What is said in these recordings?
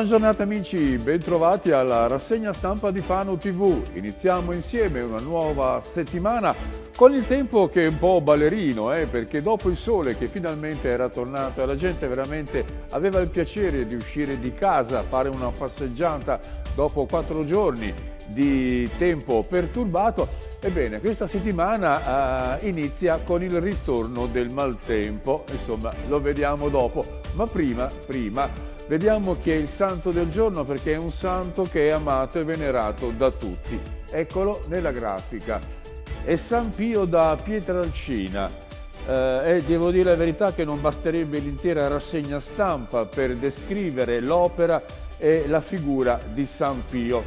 Buona giornata amici, bentrovati alla rassegna stampa di Fano TV. Iniziamo insieme una nuova settimana con il tempo che è un po' ballerino, eh, perché dopo il sole che finalmente era tornato e la gente veramente aveva il piacere di uscire di casa, fare una passeggiata dopo quattro giorni di tempo perturbato, ebbene questa settimana eh, inizia con il ritorno del maltempo, insomma lo vediamo dopo, ma prima, prima vediamo chi è il santo del giorno perché è un santo che è amato e venerato da tutti. Eccolo nella grafica e San Pio da Pietralcina. Eh, e devo dire la verità che non basterebbe l'intera rassegna stampa per descrivere l'opera e la figura di San Pio.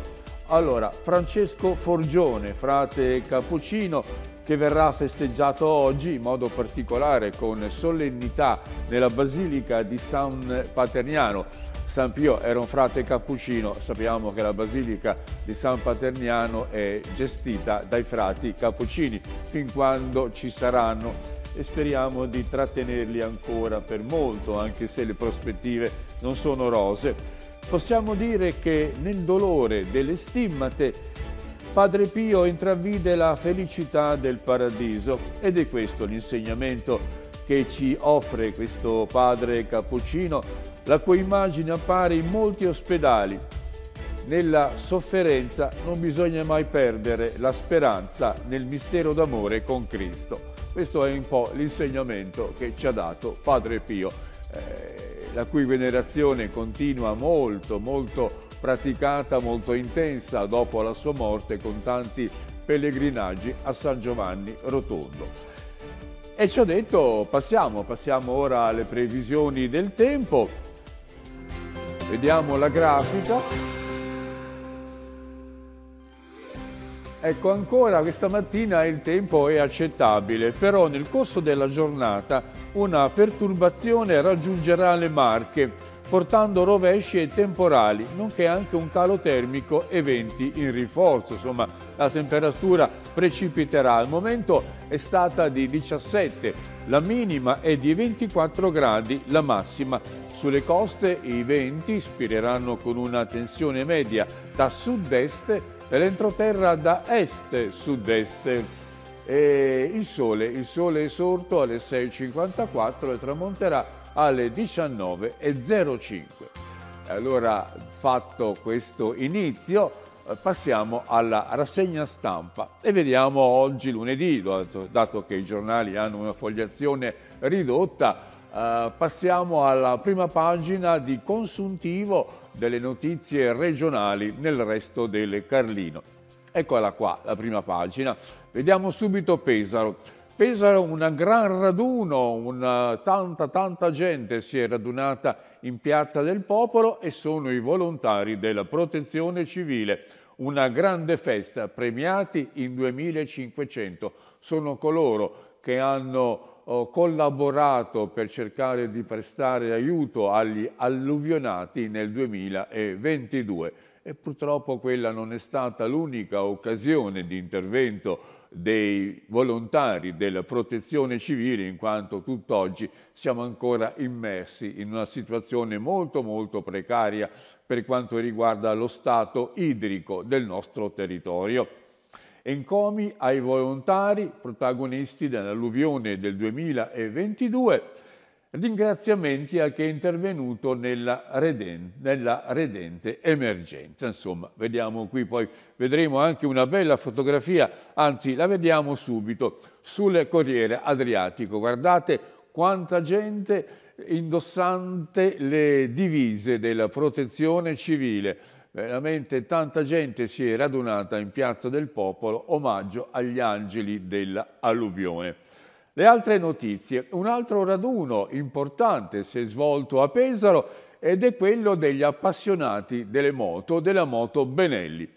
Allora, Francesco Forgione, frate cappuccino, che verrà festeggiato oggi in modo particolare con solennità nella Basilica di San Paterniano San Pio era un frate cappuccino, sappiamo che la Basilica di San Paterniano è gestita dai frati cappuccini, fin quando ci saranno e speriamo di trattenerli ancora per molto, anche se le prospettive non sono rose. Possiamo dire che nel dolore delle stimmate Padre Pio intravide la felicità del paradiso ed è questo l'insegnamento che ci offre questo padre cappuccino la cui immagine appare in molti ospedali. Nella sofferenza non bisogna mai perdere la speranza nel mistero d'amore con Cristo. Questo è un po' l'insegnamento che ci ha dato Padre Pio, eh, la cui venerazione continua molto, molto praticata, molto intensa dopo la sua morte con tanti pellegrinaggi a San Giovanni Rotondo. E ci ho detto passiamo, passiamo ora alle previsioni del tempo. Vediamo la grafica. Ecco, ancora questa mattina il tempo è accettabile, però nel corso della giornata una perturbazione raggiungerà le Marche, portando rovesci e temporali, nonché anche un calo termico e venti in rinforzo. Insomma, la temperatura precipiterà. Al momento è stata di 17, la minima è di 24 gradi, la massima sulle coste i venti spireranno con una tensione media da sud-est e l'entroterra da est-sud-est. il sole, il sole è sorto alle 6.54 e tramonterà alle 19.05. Allora, fatto questo inizio, eh, passiamo alla rassegna stampa e vediamo oggi lunedì, dato che i giornali hanno una fogliazione ridotta, eh, passiamo alla prima pagina di consuntivo delle notizie regionali nel resto del Carlino. Eccola qua, la prima pagina. Vediamo subito Pesaro. Pesaro, un gran raduno, una, eh, tanta tanta gente si è radunata in Piazza del Popolo e sono i volontari della Protezione Civile. Una grande festa, premiati in 2500. Sono coloro che hanno collaborato per cercare di prestare aiuto agli alluvionati nel 2022 e purtroppo quella non è stata l'unica occasione di intervento dei volontari della protezione civile in quanto tutt'oggi siamo ancora immersi in una situazione molto molto precaria per quanto riguarda lo stato idrico del nostro territorio. Encomi ai volontari protagonisti dell'alluvione del 2022, ringraziamenti a chi è intervenuto nella redente, nella redente, emergenza. Insomma, vediamo qui, poi vedremo anche una bella fotografia, anzi la vediamo subito, sul Corriere Adriatico. Guardate quanta gente indossante le divise della protezione civile veramente tanta gente si è radunata in Piazza del Popolo, omaggio agli angeli dell'alluvione. Le altre notizie, un altro raduno importante si è svolto a Pesaro ed è quello degli appassionati delle moto, della moto Benelli.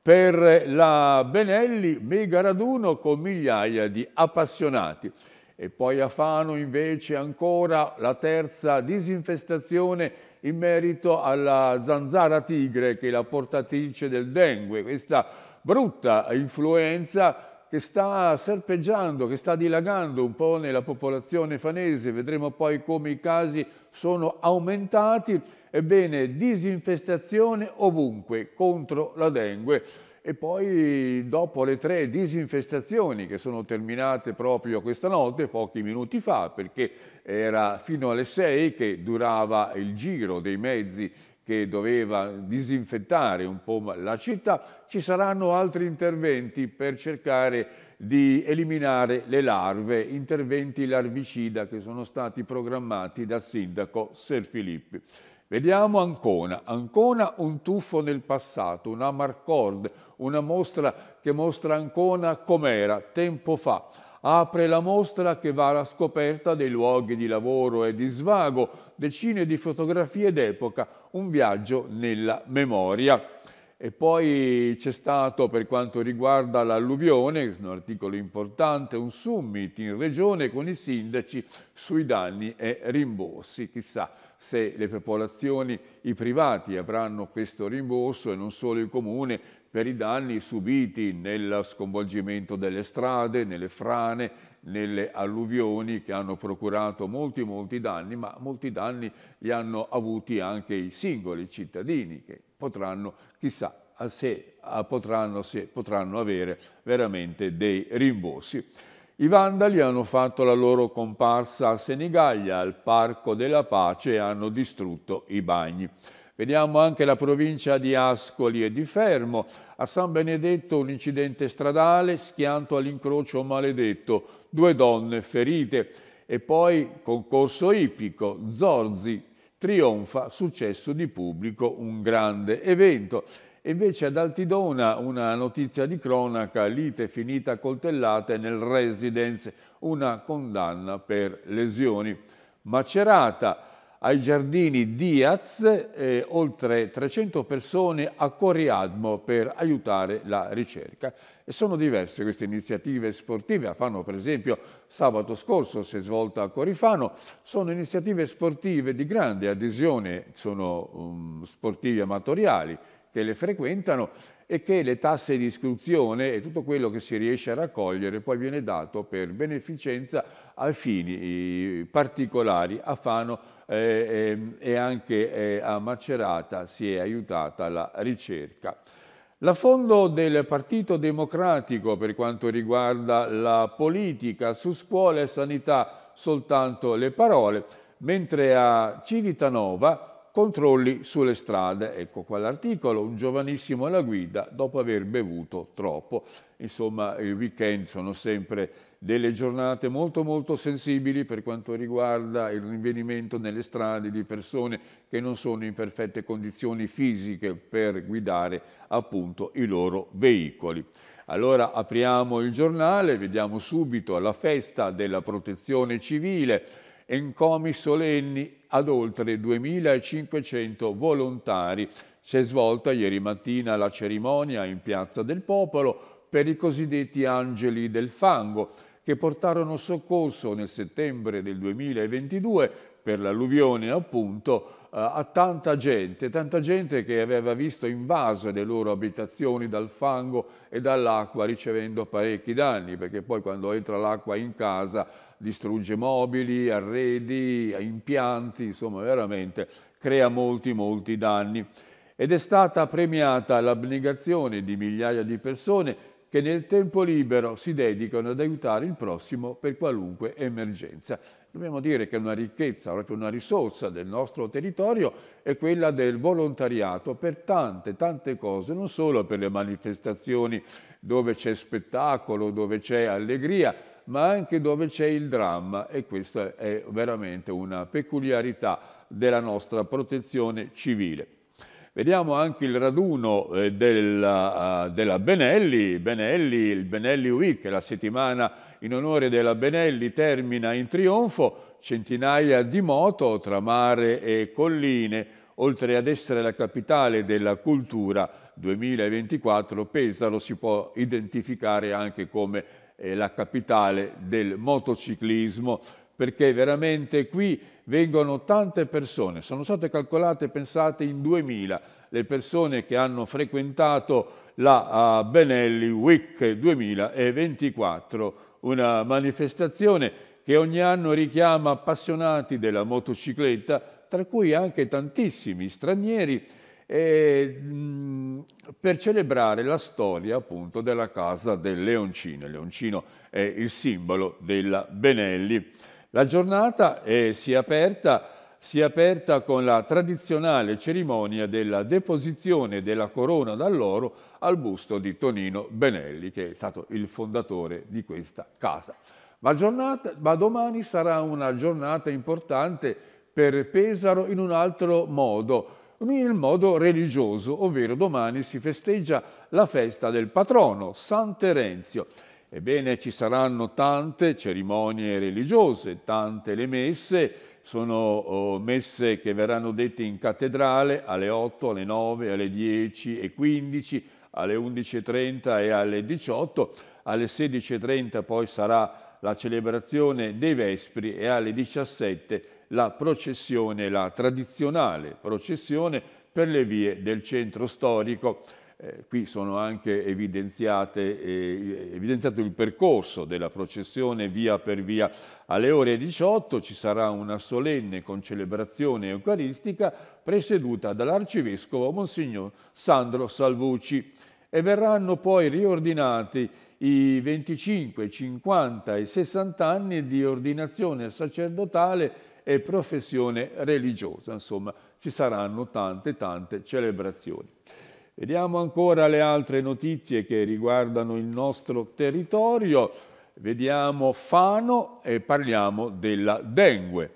Per la Benelli, mega raduno con migliaia di appassionati. E poi a Fano invece ancora la terza disinfestazione in merito alla zanzara tigre che è la portatrice del dengue, questa brutta influenza che sta serpeggiando, che sta dilagando un po' nella popolazione fanese, vedremo poi come i casi sono aumentati, ebbene disinfestazione ovunque contro la dengue e poi dopo le tre disinfestazioni che sono terminate proprio questa notte, pochi minuti fa, perché era fino alle sei che durava il giro dei mezzi che doveva disinfettare un po' la città, ci saranno altri interventi per cercare di eliminare le larve, interventi larvicida che sono stati programmati dal sindaco Ser Filippi. Vediamo Ancona. Ancona un tuffo nel passato, una Amarcord, una mostra che mostra Ancona com'era tempo fa. Apre la mostra che va alla scoperta dei luoghi di lavoro e di svago, decine di fotografie d'epoca, un viaggio nella memoria. E poi c'è stato, per quanto riguarda l'alluvione, un articolo importante, un summit in regione con i sindaci sui danni e rimborsi. Chissà se le popolazioni, i privati avranno questo rimborso e non solo il comune per i danni subiti nel sconvolgimento delle strade, nelle frane, nelle alluvioni che hanno procurato molti molti danni, ma molti danni li hanno avuti anche i singoli cittadini che potranno chissà se ah, potranno, se potranno avere veramente dei rimborsi. I Vandali hanno fatto la loro comparsa a Senigallia, al Parco della Pace, e hanno distrutto i bagni. Vediamo anche la provincia di Ascoli e di Fermo. A San Benedetto un incidente stradale, schianto all'incrocio maledetto, due donne ferite. E poi concorso ippico, Zorzi, trionfa successo di pubblico un grande evento. E invece ad Altidona una notizia di cronaca, lite finita a coltellate nel residence, una condanna per lesioni. Macerata, ai giardini Diaz eh, oltre 300 persone a Coriadmo per aiutare la ricerca. E sono diverse queste iniziative sportive, a Fano per esempio sabato scorso si è svolta a Corifano, sono iniziative sportive di grande adesione, sono um, sportivi amatoriali, che le frequentano e che le tasse di iscrizione e tutto quello che si riesce a raccogliere poi viene dato per beneficenza a fini eh, particolari. A Fano eh, eh, e anche eh, a Macerata si è aiutata la ricerca. L'affondo del Partito Democratico per quanto riguarda la politica su scuola e sanità soltanto le parole, mentre a Civitanova controlli sulle strade, ecco qua l'articolo, un giovanissimo alla guida dopo aver bevuto troppo. Insomma, i weekend sono sempre delle giornate molto molto sensibili per quanto riguarda il rinvenimento nelle strade di persone che non sono in perfette condizioni fisiche per guidare appunto i loro veicoli. Allora apriamo il giornale, vediamo subito la festa della protezione civile, encomi solenni ad oltre 2500 volontari. Si è svolta ieri mattina la cerimonia in Piazza del Popolo per i cosiddetti angeli del fango che portarono soccorso nel settembre del 2022 per l'alluvione appunto eh, a tanta gente, tanta gente che aveva visto invase le loro abitazioni dal fango e dall'acqua ricevendo parecchi danni perché poi quando entra l'acqua in casa distrugge mobili, arredi, impianti, insomma veramente crea molti molti danni. Ed è stata premiata l'abnegazione di migliaia di persone che nel tempo libero si dedicano ad aiutare il prossimo per qualunque emergenza. Dobbiamo dire che una ricchezza, proprio una risorsa del nostro territorio è quella del volontariato per tante, tante cose, non solo per le manifestazioni dove c'è spettacolo, dove c'è allegria, ma anche dove c'è il dramma e questa è veramente una peculiarità della nostra protezione civile. Vediamo anche il raduno eh, della, ah, della Benelli, Benelli, il Benelli Week, la settimana in onore della Benelli termina in trionfo, centinaia di moto tra mare e colline, oltre ad essere la capitale della cultura 2024, Pesaro si può identificare anche come è la capitale del motociclismo, perché veramente qui vengono tante persone, sono state calcolate, pensate, in 2000 le persone che hanno frequentato la eh, Benelli Week 2024, una manifestazione che ogni anno richiama appassionati della motocicletta, tra cui anche tantissimi stranieri e, per celebrare la storia appunto della casa del leoncino. Il leoncino è il simbolo della Benelli. La giornata è, si, è aperta, si è aperta con la tradizionale cerimonia della deposizione della corona dall'oro al busto di Tonino Benelli, che è stato il fondatore di questa casa. Ma, giornata, ma, domani sarà una giornata importante per Pesaro in un altro modo, nel modo religioso, ovvero domani si festeggia la festa del patrono, San Terenzio. Ebbene, ci saranno tante cerimonie religiose, tante le messe, sono oh, messe che verranno dette in cattedrale alle 8, alle 9, alle 10 e 15, alle 11.30 e alle 18, alle 16.30 poi sarà la celebrazione dei Vespri e alle 17 la processione, la tradizionale processione per le vie del centro storico. Eh, qui sono anche evidenziate, eh, evidenziato il percorso della processione via per via. Alle ore 18 ci sarà una solenne concelebrazione eucaristica presieduta dall'arcivescovo Monsignor Sandro Salvucci e verranno poi riordinati i 25, 50 e 60 anni di ordinazione sacerdotale e professione religiosa. Insomma, ci saranno tante, tante celebrazioni. Vediamo ancora le altre notizie che riguardano il nostro territorio. Vediamo Fano e parliamo della dengue.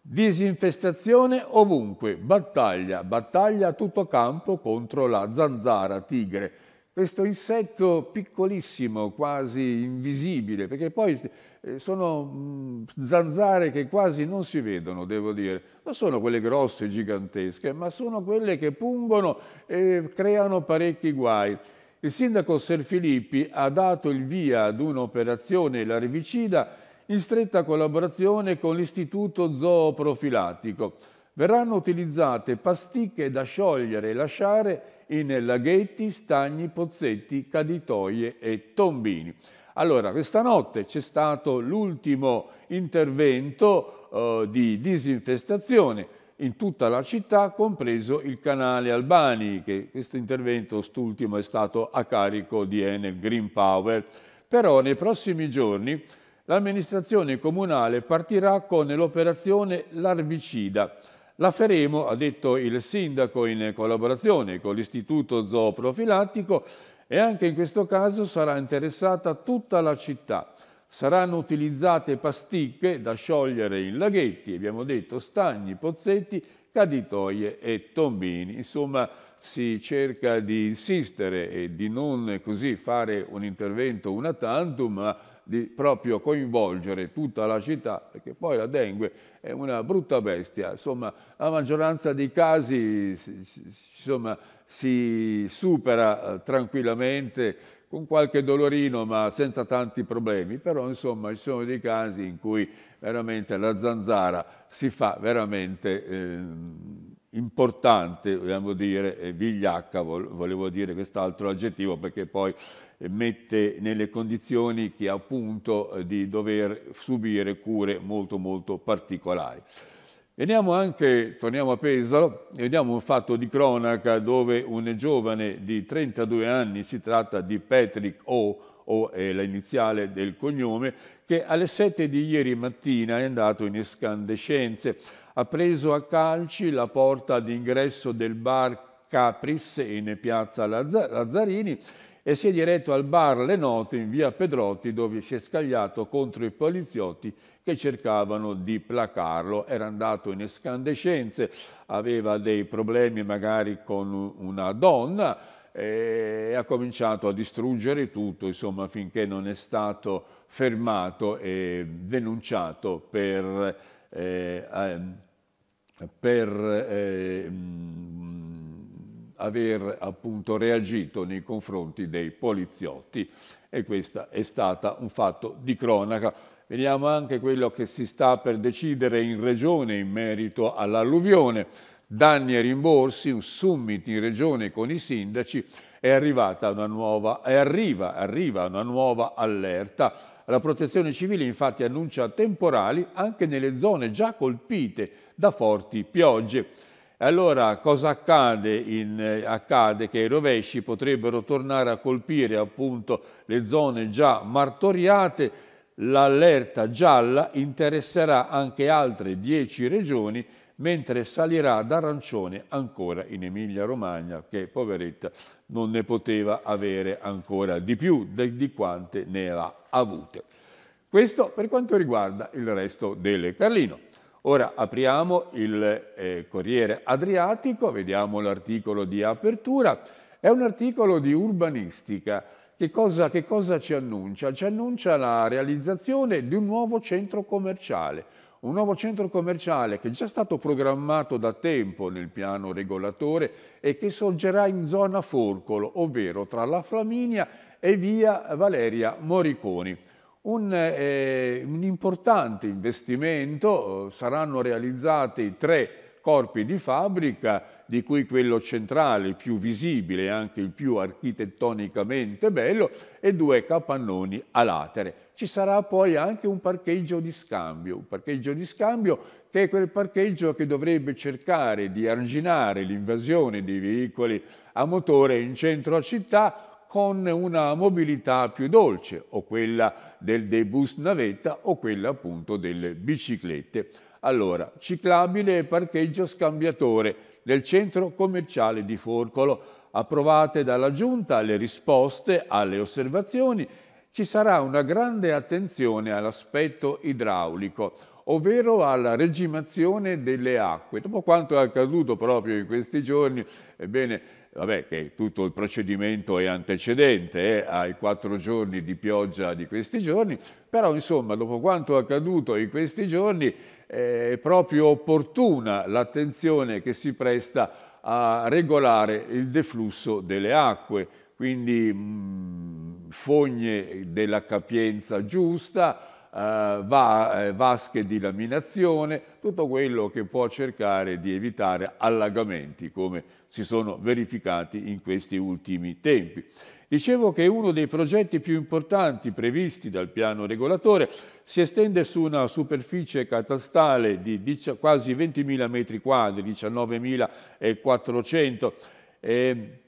Disinfestazione ovunque, battaglia, battaglia a tutto campo contro la zanzara tigre. Questo insetto piccolissimo, quasi invisibile, perché poi eh, sono mm, zanzare che quasi non si vedono, devo dire. Non sono quelle grosse, gigantesche, ma sono quelle che pungono e creano parecchi guai. Il sindaco Ser Filippi ha dato il via ad un'operazione larvicida in stretta collaborazione con l'Istituto Zooprofilattico. Verranno utilizzate pasticche da sciogliere e lasciare in laghetti, stagni, pozzetti, caditoie e tombini. Allora, questa notte c'è stato l'ultimo intervento eh, di disinfestazione in tutta la città, compreso il canale Albani, che questo intervento, quest'ultimo, è stato a carico di Enel Green Power. Però nei prossimi giorni l'amministrazione comunale partirà con l'operazione Larvicida. La faremo, ha detto il sindaco, in collaborazione con l'Istituto Zooprofilattico e anche in questo caso sarà interessata tutta la città. Saranno utilizzate pasticche da sciogliere in laghetti, abbiamo detto stagni, pozzetti, caditoie e tombini. Insomma, si cerca di insistere e di non così fare un intervento una tantum, ma di proprio coinvolgere tutta la città, perché poi la dengue è una brutta bestia. Insomma, la maggioranza dei casi insomma, si supera eh, tranquillamente con qualche dolorino ma senza tanti problemi, però insomma ci sono dei casi in cui veramente la zanzara si fa veramente eh, importante, vogliamo dire, vigliacca, volevo dire quest'altro aggettivo perché poi mette nelle condizioni che appunto eh, di dover subire cure molto molto particolari. Veniamo anche, torniamo a Pesaro, e vediamo un fatto di cronaca dove un giovane di 32 anni, si tratta di Patrick O, o è la iniziale del cognome, che alle 7 di ieri mattina è andato in escandescenze. Ha preso a calci la porta d'ingresso del bar Capris in piazza Lazzarini e si è diretto al bar Le Note in via Pedrotti dove si è scagliato contro i poliziotti che cercavano di placarlo. Era andato in escandescenze, aveva dei problemi magari con una donna e ha cominciato a distruggere tutto insomma, finché non è stato fermato e denunciato per, eh, ehm, per eh, aver appunto reagito nei confronti dei poliziotti e questo è stato un fatto di cronaca. Vediamo anche quello che si sta per decidere in Regione in merito all'alluvione. Danni e rimborsi, un summit in Regione con i sindaci, è arrivata una nuova, arriva, arriva una nuova allerta. La protezione civile infatti annuncia temporali anche nelle zone già colpite da forti piogge. Allora cosa accade? In, eh, accade che i rovesci potrebbero tornare a colpire appunto le zone già martoriate, l'allerta gialla interesserà anche altre 10 regioni mentre salirà d'arancione ancora in Emilia-Romagna, che poveretta non ne poteva avere ancora di più di quante ne ha avute. Questo per quanto riguarda il resto del Carlino. Ora apriamo il eh, Corriere Adriatico, vediamo l'articolo di apertura. È un articolo di urbanistica. Che cosa, che cosa ci annuncia? Ci annuncia la realizzazione di un nuovo centro commerciale, un nuovo centro commerciale che è già stato programmato da tempo nel piano regolatore e che sorgerà in zona Forcolo, ovvero tra la Flaminia e via Valeria Moriconi. Un, eh, un importante investimento, eh, saranno realizzati tre corpi di fabbrica, di cui quello centrale, più visibile e anche il più architettonicamente bello, e due capannoni a latere. Ci sarà poi anche un parcheggio di scambio, un parcheggio di scambio che è quel parcheggio che dovrebbe cercare di arginare l'invasione di veicoli a motore in centro a città, con una mobilità più dolce, o quella del, debus navetta o quella appunto delle biciclette. Allora, ciclabile e parcheggio scambiatore nel centro commerciale di Forcolo. Approvate dalla Giunta le risposte alle osservazioni, ci sarà una grande attenzione all'aspetto idraulico, ovvero alla regimazione delle acque. Dopo quanto è accaduto proprio in questi giorni, ebbene, vabbè, che tutto il procedimento è antecedente eh, ai quattro giorni di pioggia di questi giorni, però insomma dopo quanto accaduto in questi giorni eh, è proprio opportuna l'attenzione che si presta a regolare il deflusso delle acque, quindi mh, mm, fogne della capienza giusta, eh, va, eh, vasche di laminazione, tutto quello che può cercare di evitare allagamenti come si sono verificati in questi ultimi tempi. Dicevo che uno dei progetti più importanti previsti dal piano regolatore si estende su una superficie catastale di quasi 20.000 metri quadri, 19.400, eh,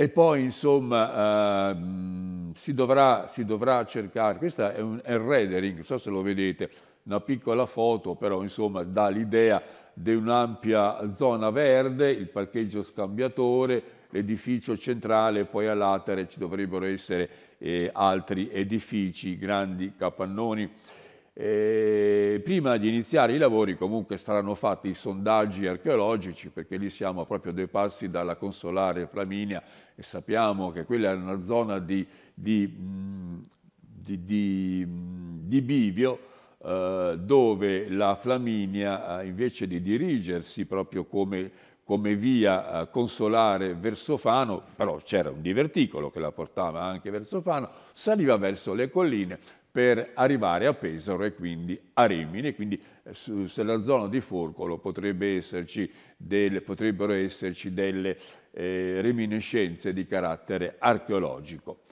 e poi, insomma, ehm, si, dovrà, si, dovrà, cercare, Questo è un è rendering, non so se lo vedete, una piccola foto, però insomma dà l'idea di un'ampia zona verde, il parcheggio scambiatore, l'edificio centrale, poi a latere ci dovrebbero essere eh, altri edifici, grandi capannoni. E eh, prima di iniziare i lavori comunque saranno fatti i sondaggi archeologici perché lì siamo proprio a due passi dalla Consolare Flaminia e sappiamo che quella è una zona di, di, mm, di, di mm, bivio eh, dove la Flaminia eh, invece di dirigersi proprio come, come via eh, consolare verso Fano, però c'era un diverticolo che la portava anche verso Fano, saliva verso le colline per arrivare a Pesaro e quindi a Rimini, quindi sulla zona di Forcolo potrebbe esserci delle, potrebbero esserci delle eh, reminiscenze di carattere archeologico.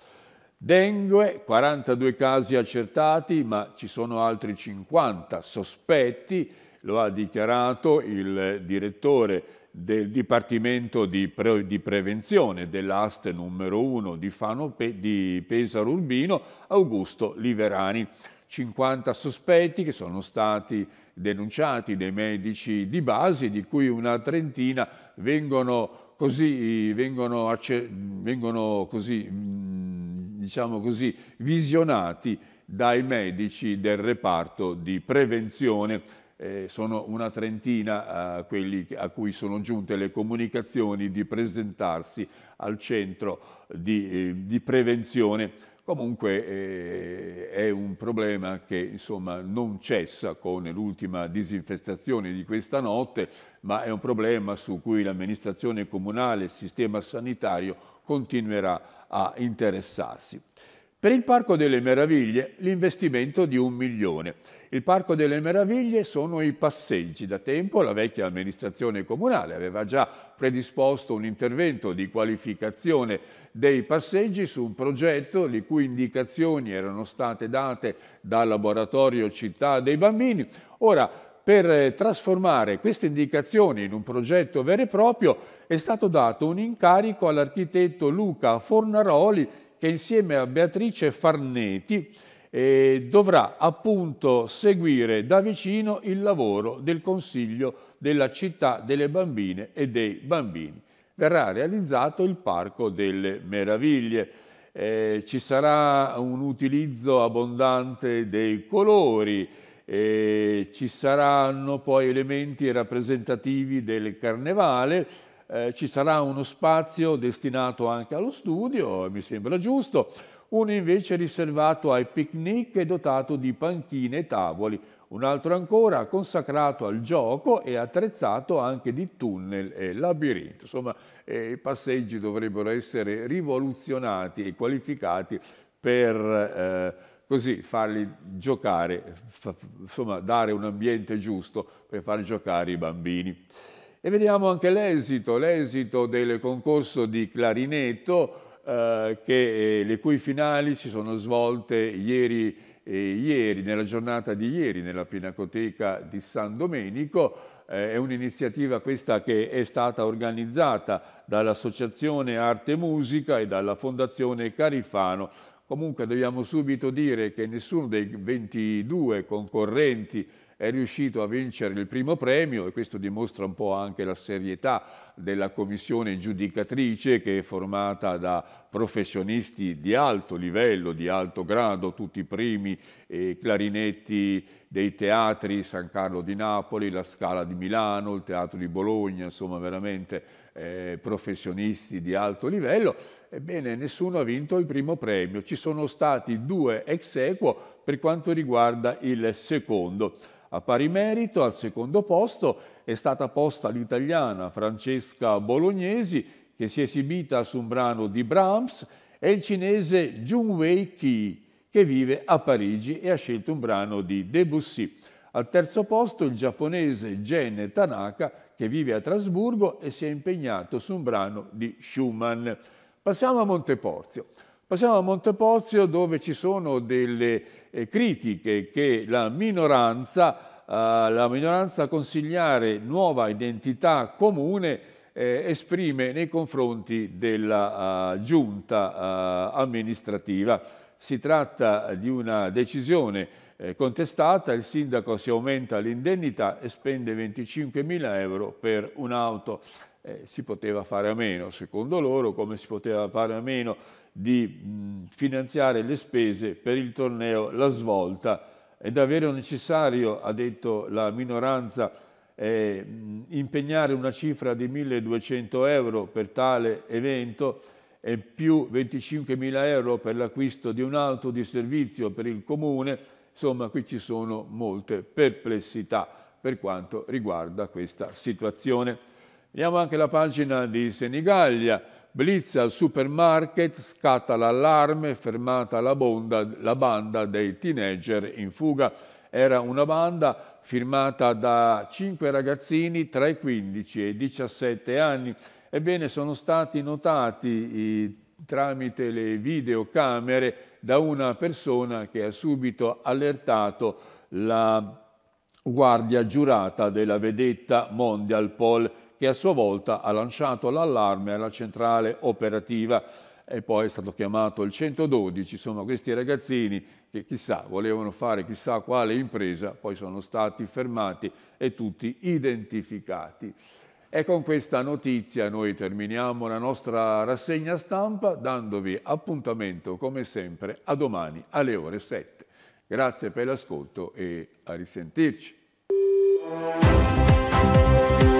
Dengue, 42 casi accertati, ma ci sono altri 50 sospetti, lo ha dichiarato il direttore del Dipartimento di, Pre di Prevenzione dell'Aste numero 1 di, Pe di Pesaro Urbino, Augusto Liverani. 50 sospetti che sono stati denunciati dai medici di base, di cui una trentina vengono così vengono, vengono così, mm, diciamo così, visionati dai medici del reparto di prevenzione. Eh, sono una trentina eh, quelli a cui sono giunte le comunicazioni di presentarsi al centro di, eh, di prevenzione Comunque eh, è un problema che insomma, non cessa con l'ultima disinfestazione di questa notte, ma è un problema su cui l'amministrazione comunale e il sistema sanitario continuerà a interessarsi. Per il Parco delle Meraviglie l'investimento di un milione. Il Parco delle Meraviglie sono i passeggi. Da tempo la vecchia amministrazione comunale aveva già predisposto un intervento di qualificazione dei passeggi su un progetto le cui indicazioni erano state date dal laboratorio Città dei Bambini. Ora, per eh, trasformare queste indicazioni in un progetto vero e proprio è stato dato un incarico all'architetto Luca Fornaroli che insieme a Beatrice Farneti eh, dovrà appunto seguire da vicino il lavoro del Consiglio della Città delle Bambine e dei Bambini. Verrà realizzato il Parco delle Meraviglie. Eh, ci sarà un utilizzo abbondante dei colori, eh, ci saranno poi elementi rappresentativi del carnevale, eh, ci sarà uno spazio destinato anche allo studio, mi sembra giusto, uno invece riservato ai picnic e dotato di panchine e tavoli, un altro ancora consacrato al gioco e attrezzato anche di tunnel e labirinto. Insomma, eh, i passeggi dovrebbero essere rivoluzionati e qualificati per eh, così farli giocare, insomma dare un ambiente giusto per far giocare i bambini. E vediamo anche l'esito, l'esito del concorso di clarinetto, eh, che, eh, le cui finali si sono svolte ieri, eh, ieri, nella giornata di ieri, nella Pinacoteca di San Domenico. Eh, è un'iniziativa questa che è stata organizzata dall'Associazione Arte e Musica e dalla Fondazione Carifano. Comunque dobbiamo subito dire che nessuno dei 22 concorrenti è riuscito a vincere il primo premio e questo dimostra un po' anche la serietà della commissione giudicatrice che è formata da professionisti di alto livello, di alto grado, tutti i primi eh, clarinetti dei teatri, San Carlo di Napoli, la Scala di Milano, il Teatro di Bologna, insomma veramente eh, professionisti di alto livello. Ebbene, nessuno ha vinto il primo premio, ci sono stati due ex equo per quanto riguarda il secondo. A pari merito, al secondo posto, è stata posta l'italiana Francesca Bolognesi, che si è esibita su un brano di Brahms, e il cinese Jun wei Ki, che vive a Parigi e ha scelto un brano di Debussy. Al terzo posto il giapponese Gen Tanaka, che vive a Trasburgo e si è impegnato su un brano di Schumann. Passiamo a Monteporzio. Passiamo a Monteporzio dove ci sono delle eh, critiche che la minoranza, eh, la minoranza consigliare nuova identità comune eh, esprime nei confronti della uh, giunta uh, amministrativa. Si tratta di una decisione eh, contestata, il sindaco si aumenta l'indennità e spende 25.000 euro per un'auto. Eh, si poteva fare a meno, secondo loro, come si poteva fare a meno di finanziare le spese per il torneo La Svolta. È davvero necessario, ha detto la minoranza, eh, impegnare una cifra di 1.200 euro per tale evento e più 25.000 euro per l'acquisto di un'auto di servizio per il comune. Insomma, qui ci sono molte perplessità per quanto riguarda questa situazione. Vediamo anche la pagina di Senigallia Blitz al supermarket, scatta l'allarme, fermata la, bonda, la banda dei teenager in fuga. Era una banda firmata da cinque ragazzini tra i 15 e i 17 anni. Ebbene, sono stati notati i, tramite le videocamere da una persona che ha subito allertato la guardia giurata della vedetta Mondial Pol che a sua volta ha lanciato l'allarme alla centrale operativa e poi è stato chiamato il 112, insomma questi ragazzini che chissà volevano fare chissà quale impresa, poi sono stati fermati e tutti identificati. E con questa notizia noi terminiamo la nostra rassegna stampa dandovi appuntamento come sempre a domani alle ore 7. Grazie per l'ascolto e a risentirci.